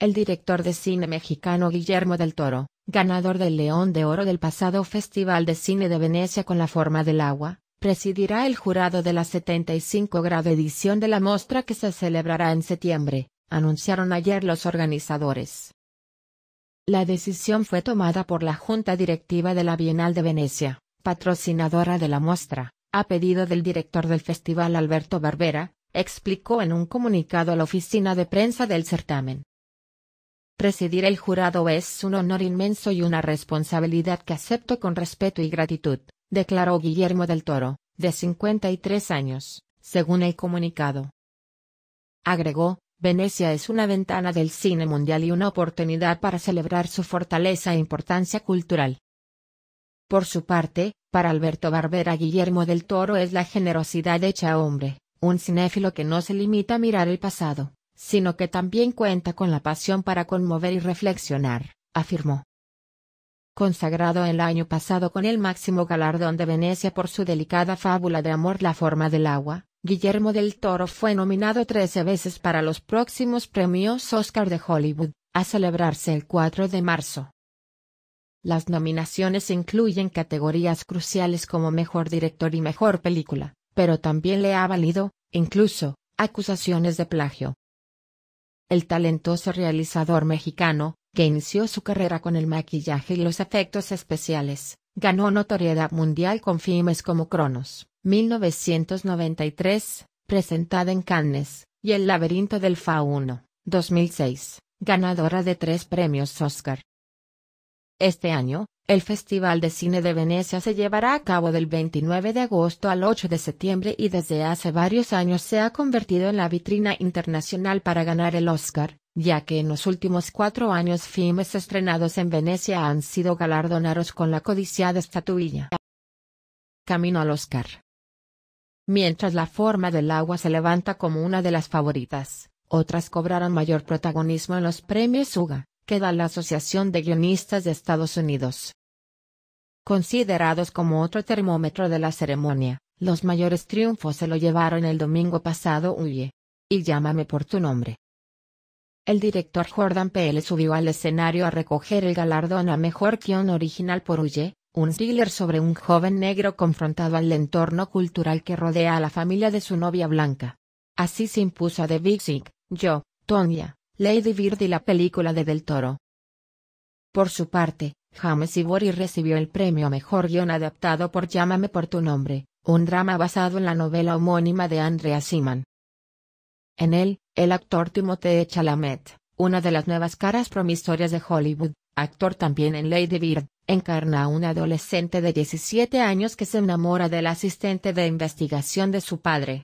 El director de cine mexicano Guillermo del Toro, ganador del León de Oro del pasado Festival de Cine de Venecia con La Forma del Agua, presidirá el jurado de la 75 grado edición de la muestra que se celebrará en septiembre, anunciaron ayer los organizadores. La decisión fue tomada por la Junta Directiva de la Bienal de Venecia, patrocinadora de la muestra, a pedido del director del festival Alberto Barbera, explicó en un comunicado a la oficina de prensa del certamen. Presidir el jurado es un honor inmenso y una responsabilidad que acepto con respeto y gratitud, declaró Guillermo del Toro, de 53 años, según el comunicado. Agregó, Venecia es una ventana del cine mundial y una oportunidad para celebrar su fortaleza e importancia cultural. Por su parte, para Alberto Barbera Guillermo del Toro es la generosidad hecha hombre, un cinéfilo que no se limita a mirar el pasado, sino que también cuenta con la pasión para conmover y reflexionar, afirmó. Consagrado el año pasado con el máximo galardón de Venecia por su delicada fábula de amor La forma del agua, Guillermo del Toro fue nominado trece veces para los próximos premios Oscar de Hollywood, a celebrarse el 4 de marzo. Las nominaciones incluyen categorías cruciales como Mejor Director y Mejor Película, pero también le ha valido, incluso, acusaciones de plagio el talentoso realizador mexicano, que inició su carrera con el maquillaje y los efectos especiales, ganó notoriedad mundial con filmes como Cronos, 1993, presentada en Cannes, y El laberinto del fauno, 2006, ganadora de tres premios Oscar. Este año, el Festival de Cine de Venecia se llevará a cabo del 29 de agosto al 8 de septiembre y desde hace varios años se ha convertido en la vitrina internacional para ganar el Oscar, ya que en los últimos cuatro años filmes estrenados en Venecia han sido galardonados con la codiciada estatuilla. Camino al Oscar. Mientras la forma del agua se levanta como una de las favoritas, otras cobraron mayor protagonismo en los premios UGA queda la Asociación de Guionistas de Estados Unidos. Considerados como otro termómetro de la ceremonia, los mayores triunfos se lo llevaron el domingo pasado Huye. Y llámame por tu nombre. El director Jordan Peele subió al escenario a recoger el galardón a mejor guión original por Huye, un thriller sobre un joven negro confrontado al entorno cultural que rodea a la familia de su novia blanca. Así se impuso a The Big Sick, Yo, Tonya, Lady Bird y la película de Del Toro. Por su parte, James Ivory recibió el premio Mejor Guión adaptado por Llámame por tu nombre, un drama basado en la novela homónima de Andrea simon En él, el actor Timothée Chalamet, una de las nuevas caras promisorias de Hollywood, actor también en Lady Bird, encarna a un adolescente de 17 años que se enamora del asistente de investigación de su padre.